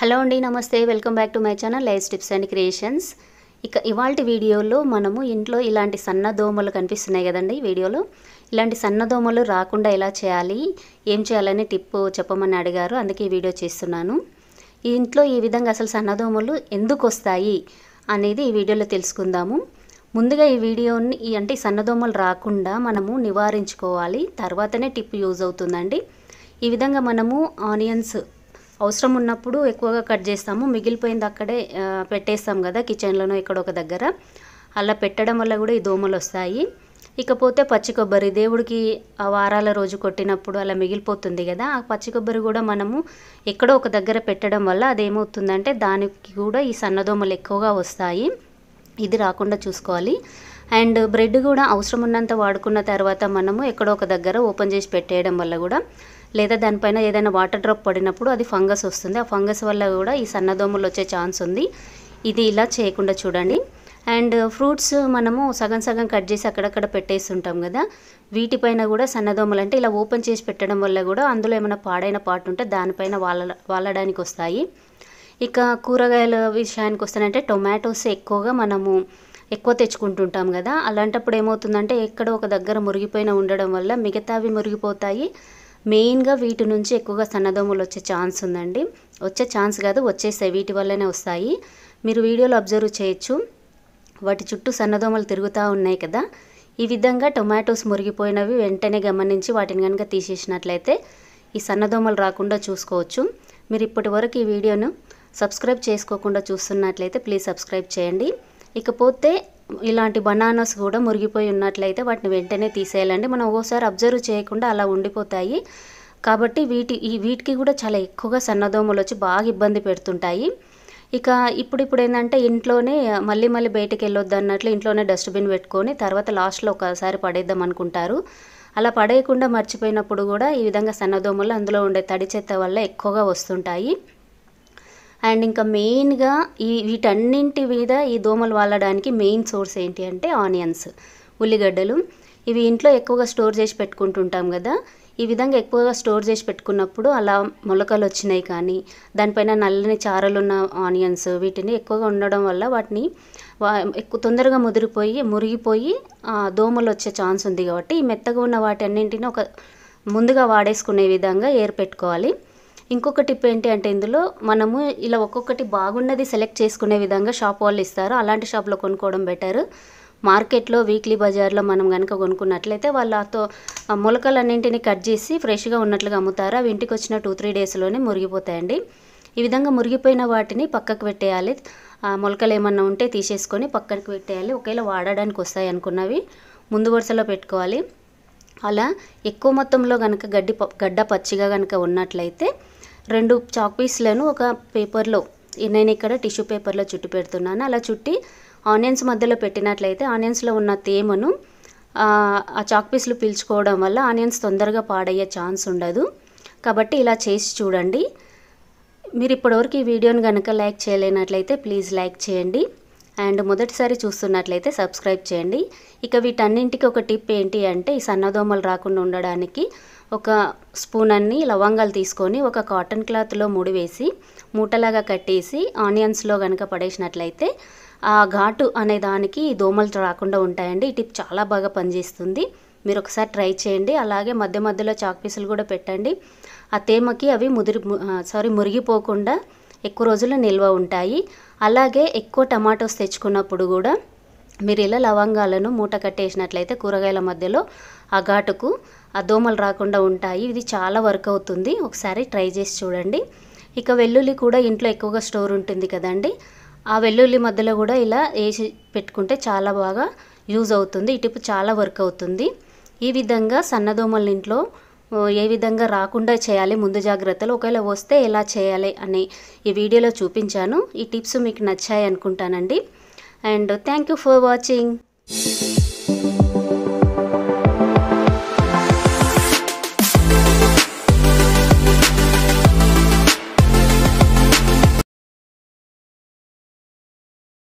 hello అండి నమస్తే welcome back to my channel life tips and creations ఇక ఇవాళ వీడియోలో మనము ఇంట్లో ఇలాంటి సన్న దోమలు కనిపిస్తున్నాయి కదండి వీడియోలో ఇలాంటి సన్న దోమలు రాకుండా ఎలా చేయాలి ఏం చేయాలని టిప్ చెప్పమని అడిగారు అందుకే ఈ వీడియో చేస్తున్నాను ఇంట్లో ఈ విధంగా అసలు సన్నదోమలు ఎందుకు వస్తాయి అనేది ఈ వీడియోలో తెలుసుకుందాము ముందుగా ఈ వీడియోని ఈ అంటే సన్నదోమలు రాకుండా మనము నివారించుకోవాలి తర్వాతనే టిప్ యూజ్ అవుతుందండి ఈ విధంగా మనము ఆనియన్స్ అవసరం ఉన్నప్పుడు ఎక్కువగా కట్ చేస్తాము మిగిలిపోయింది అక్కడే పెట్టేస్తాం కదా కిచెన్లోనో ఎక్కడొక ఒక దగ్గర అలా పెట్టడం వల్ల కూడా ఈ దోమలు వస్తాయి ఇకపోతే పచ్చి కొబ్బరి దేవుడికి ఆ వారాల రోజు కొట్టినప్పుడు అలా మిగిలిపోతుంది కదా ఆ పచ్చి కొబ్బరి కూడా మనము ఎక్కడో ఒక దగ్గర పెట్టడం వల్ల అదేమవుతుందంటే దానికి కూడా ఈ సన్నదోమలు ఎక్కువగా వస్తాయి ఇది రాకుండా చూసుకోవాలి అండ్ బ్రెడ్ కూడా అవసరం ఉన్నంత వాడుకున్న తర్వాత మనము ఎక్కడో ఒక దగ్గర ఓపెన్ చేసి పెట్టేయడం వల్ల కూడా లేదా దానిపైన ఏదైనా వాటర్ డ్రాప్ పడినప్పుడు అది ఫంగస్ వస్తుంది ఆ ఫంగస్ వల్ల కూడా ఈ సన్నదోమలు వచ్చే ఛాన్స్ ఉంది ఇది ఇలా చేయకుండా చూడండి అండ్ ఫ్రూట్స్ మనము సగం సగం కట్ చేసి అక్కడక్కడ పెట్టేస్తుంటాం కదా వీటిపైన కూడా సన్నదోమలు అంటే ఇలా ఓపెన్ చేసి పెట్టడం వల్ల కూడా అందులో ఏమైనా పాడైన పాటు ఉంటే దానిపైన వాల వాలడానికి వస్తాయి ఇక కూరగాయల విషయానికి వస్తానంటే టొమాటోస్ ఎక్కువగా మనము ఎక్కువ తెచ్చుకుంటుంటాం కదా అలాంటప్పుడు ఏమవుతుందంటే ఎక్కడో ఒక దగ్గర మురిగిపోయిన ఉండడం వల్ల మిగతావి మురిగిపోతాయి మెయిన్గా వీటి నుంచి ఎక్కువగా సన్నదోములు వచ్చే ఛాన్స్ ఉందండి వచ్చే ఛాన్స్ కాదు వచ్చేస్తాయి వీటి వల్లనే వస్తాయి మీరు వీడియోలో అబ్జర్వ్ చేయొచ్చు వాటి చుట్టూ సన్నదోమలు తిరుగుతూ ఉన్నాయి కదా ఈ విధంగా టొమాటోస్ మురిగిపోయినవి వెంటనే గమనించి వాటిని కనుక తీసేసినట్లయితే ఈ సన్నదోమలు రాకుండా చూసుకోవచ్చు మీరు ఇప్పటి వరకు ఈ వీడియోను సబ్స్క్రైబ్ చేసుకోకుండా చూస్తున్నట్లయితే ప్లీజ్ సబ్స్క్రైబ్ చేయండి ఇకపోతే ఇలాంటి బనానాస్ కూడా మురిగిపోయి ఉన్నట్లయితే వాటిని వెంటనే తీసేయాలండి మనం ఓసారి అబ్జర్వ్ చేయకుండా అలా ఉండిపోతాయి కాబట్టి వీటి ఈ వీటికి కూడా చాలా ఎక్కువగా సన్నదోమలు వచ్చి బాగా ఇబ్బంది పెడుతుంటాయి ఇక ఇప్పుడు ఇప్పుడు ఏంటంటే ఇంట్లోనే మళ్ళీ మళ్ళీ బయటకు వెళ్ళొద్దు అన్నట్లు ఇంట్లోనే డస్ట్బిన్ పెట్టుకొని తర్వాత లాస్ట్లో ఒకసారి పడేద్దాం అనుకుంటారు అలా పడేయకుండా మర్చిపోయినప్పుడు కూడా ఈ విధంగా సన్నదోమలు అందులో ఉండే తడి చెత్త వల్ల ఎక్కువగా వస్తుంటాయి అండ్ ఇంకా మెయిన్గా ఈ వీటన్నింటి మీద ఈ దోమలు వాలడానికి మెయిన్ సోర్స్ ఏంటి అంటే ఆనియన్స్ ఉల్లిగడ్డలు ఇవి ఇంట్లో ఎక్కువగా స్టోర్ చేసి పెట్టుకుంటుంటాం కదా ఈ విధంగా ఎక్కువగా స్టోర్ చేసి పెట్టుకున్నప్పుడు అలా మొలకలు వచ్చినాయి కానీ దానిపైన నల్లని చారలు ఉన్న ఆనియన్స్ వీటిని ఎక్కువగా ఉండడం వల్ల వాటిని ఎక్కువ తొందరగా ముదిరిపోయి మురిగిపోయి దోమలు వచ్చే ఛాన్స్ ఉంది కాబట్టి ఈ మెత్తగా ఉన్న వాటి అన్నింటినీ ఒక ముందుగా వాడేసుకునే విధంగా ఏర్పెట్టుకోవాలి ఇంకొక టిప్ ఏంటి అంటే ఇందులో మనము ఇలా ఒక్కొక్కటి బాగున్నది సెలెక్ట్ చేసుకునే విధంగా షాప్ వాళ్ళు ఇస్తారు అలాంటి షాప్లో కొనుక్కోవడం బెటర్ మార్కెట్లో వీక్లీ బజార్లో మనం కనుక కొనుక్కున్నట్లయితే వాళ్ళతో మొలకలన్నింటినీ కట్ చేసి ఫ్రెష్గా ఉన్నట్లుగా అమ్ముతారు అవి ఇంటికి వచ్చిన టూ త్రీ డేస్లోనే మురిగిపోతాయండి ఈ విధంగా మురిగిపోయిన వాటిని పక్కకు పెట్టేయాలి మొలకలు ఏమన్నా ఉంటే తీసేసుకొని పక్కకు పెట్టేయాలి ఒకవేళ వాడడానికి వస్తాయి అనుకున్నవి ముందు వరుసలో పెట్టుకోవాలి అలా ఎక్కువ మొత్తంలో కనుక గడ్డి గడ్డ పచ్చిగా కనుక ఉన్నట్లయితే రెండు చాక్ పీస్లను ఒక పేపర్లో నేను ఇక్కడ టిష్యూ పేపర్లో చుట్టు పెడుతున్నాను అలా చుట్టి ఆనియన్స్ మధ్యలో పెట్టినట్లయితే ఆనియన్స్లో ఉన్న తేమను ఆ చాక్ పీస్లు పీల్చుకోవడం వల్ల ఆనియన్స్ తొందరగా పాడయ్యే ఛాన్స్ ఉండదు కాబట్టి ఇలా చేసి చూడండి మీరు ఇప్పటివరకు ఈ వీడియోని కనుక లైక్ చేయలేనట్లయితే ప్లీజ్ లైక్ చేయండి అండ్ మొదటిసారి చూస్తున్నట్లయితే సబ్స్క్రైబ్ చేయండి ఇక వీటన్నింటికి ఒక టిప్ ఏంటి అంటే ఈ సన్నదోమలు రాకుండా ఉండడానికి ఒక స్పూన్ అన్ని లవంగాలు తీసుకొని ఒక కాటన్ క్లాత్లో ముడివేసి మూటలాగా కట్టేసి ఆనియన్స్లో కనుక పడేసినట్లయితే ఆ ఘాటు అనే దానికి దోమలు రాకుండా ఉంటాయండి ఈ టిప్ చాలా బాగా పనిచేస్తుంది మీరు ఒకసారి ట్రై చేయండి అలాగే మధ్య మధ్యలో చాక్ పీసులు కూడా పెట్టండి ఆ తేమకి అవి ముదిరి సారీ మురిగిపోకుండా ఎక్కువ రోజులు నిల్వ ఉంటాయి అలాగే ఎక్కువ టమాటోస్ తెచ్చుకున్నప్పుడు కూడా మీరు ఇలా లవంగాలను మూట కట్టేసినట్లయితే కూరగాయల మధ్యలో ఆ ఘాటుకు ఆ దోమలు రాకుండా ఉంటాయి ఇది చాలా వర్క్ అవుతుంది ఒకసారి ట్రై చేసి చూడండి ఇక వెల్లుల్లి కూడా ఇంట్లో ఎక్కువగా స్టోర్ ఉంటుంది కదండి ఆ వెల్లుల్లి మధ్యలో కూడా ఇలా వేసి పెట్టుకుంటే చాలా బాగా యూజ్ అవుతుంది ఈ టిప్ చాలా వర్క్ అవుతుంది ఈ విధంగా సన్నదోమల ఇంట్లో ఏ విధంగా రాకుండా చేయాలి ముందు జాగ్రత్తలు ఒకవేళ వస్తే ఎలా చేయాలి అని ఈ వీడియోలో చూపించాను ఈ టిప్స్ మీకు నచ్చాయి అనుకుంటానండి and thank you for watching